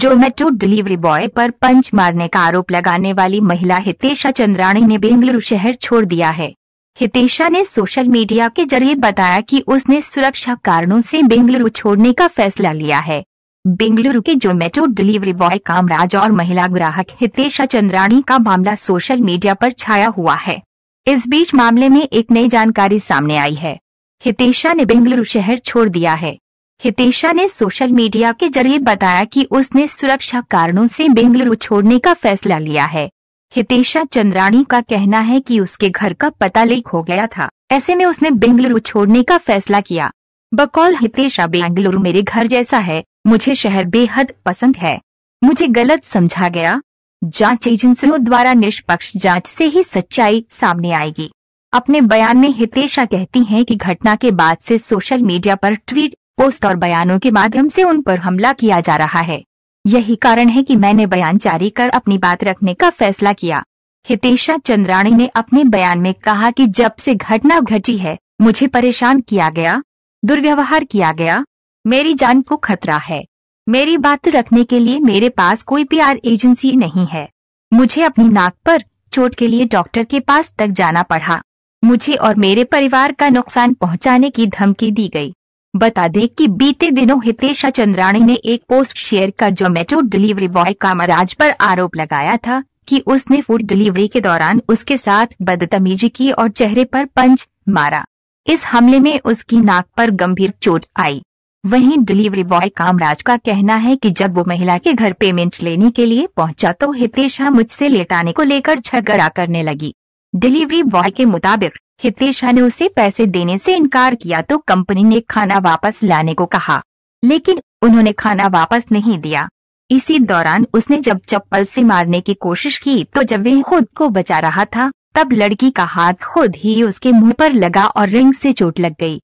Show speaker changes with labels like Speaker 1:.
Speaker 1: Zomato delivery boy पर पंच मारने का आरोप लगाने वाली महिला हितेशा चंद्राणी ने बेंगलुरु शहर छोड़ दिया है हितेशा ने सोशल मीडिया के जरिए बताया कि उसने सुरक्षा कारणों से बेंगलुरु छोड़ने का फैसला लिया है बेंगलुरु के जोमेटो डिलीवरी बॉय कामराज और महिला ग्राहक हितेशा चंद्राणी का मामला सोशल मीडिया पर छाया हुआ है इस बीच मामले में एक नई जानकारी सामने आई है हितेशा ने बेंगलुरु शहर छोड़ दिया है हितेशा ने सोशल मीडिया के जरिए बताया कि उसने सुरक्षा कारणों से बेंगलुरु छोड़ने का फैसला लिया है हितेशा चंद्राणी का कहना है कि उसके घर का पता लीक हो गया था ऐसे में उसने बेंगलुरु छोड़ने का फैसला किया बकौल हितेशा बेंगलुरु मेरे घर जैसा है मुझे शहर बेहद पसंद है मुझे गलत समझा गया जांच एजेंसियों द्वारा निष्पक्ष जांच से ही सच्चाई सामने आएगी अपने बयान में हितेशा कहती हैं कि घटना के बाद से सोशल मीडिया पर ट्वीट पोस्ट और बयानों के माध्यम से उन पर हमला किया जा रहा है यही कारण है कि मैंने बयान जारी कर अपनी बात रखने का फैसला किया हितेशा चंद्राणी ने अपने बयान में कहा कि जब से घटना घटी है मुझे परेशान किया गया दुर्व्यवहार किया गया मेरी जान को खतरा है मेरी बात रखने के लिए मेरे पास कोई पीआर एजेंसी नहीं है मुझे अपनी नाक पर चोट के लिए डॉक्टर के पास तक जाना पड़ा मुझे और मेरे परिवार का नुकसान पहुंचाने की धमकी दी गई बता दें कि बीते दिनों हितेश चंद्राणी ने एक पोस्ट शेयर कर जोमेटो डिलीवरी बॉय कामराज पर आरोप लगाया था कि उसने फूड डिलीवरी के दौरान उसके साथ बदतमीजी की और चेहरे पर पंच मारा इस हमले में उसकी नाक पर गंभीर चोट आई वहीं डिलीवरी बॉय कामराज का कहना है कि जब वो महिला के घर पेमेंट लेने के लिए पहुंचा तो हितेशा मुझसे लेटाने को लेकर झगड़ा करने लगी डिलीवरी बॉय के मुताबिक हितेश ने उसे पैसे देने से इनकार किया तो कंपनी ने खाना वापस लाने को कहा लेकिन उन्होंने खाना वापस नहीं दिया इसी दौरान उसने जब चप्पल से मारने की कोशिश की तो जब वे खुद को बचा रहा था तब लड़की का हाथ खुद ही उसके मुंह पर लगा और रिंग से चोट लग गई